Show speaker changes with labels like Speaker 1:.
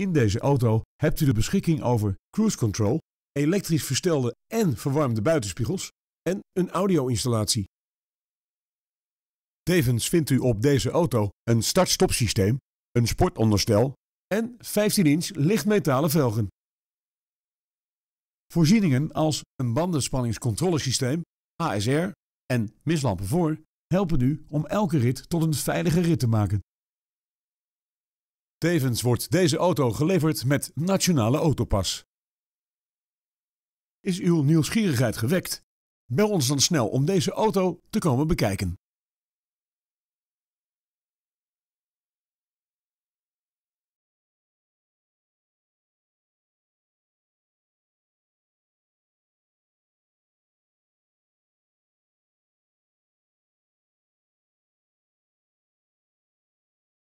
Speaker 1: In deze auto hebt u de beschikking over cruise control, elektrisch verstelde en verwarmde buitenspiegels en een audio-installatie. Tevens vindt u op deze auto een start-stopsysteem, een sportonderstel en 15-inch lichtmetalen velgen. Voorzieningen als een bandenspanningscontrolesysteem, ASR en mislampen voor helpen u om elke rit tot een veilige rit te maken. Tevens wordt deze auto geleverd met Nationale Autopas. Is uw nieuwsgierigheid gewekt? Bel ons dan snel om deze auto te komen bekijken.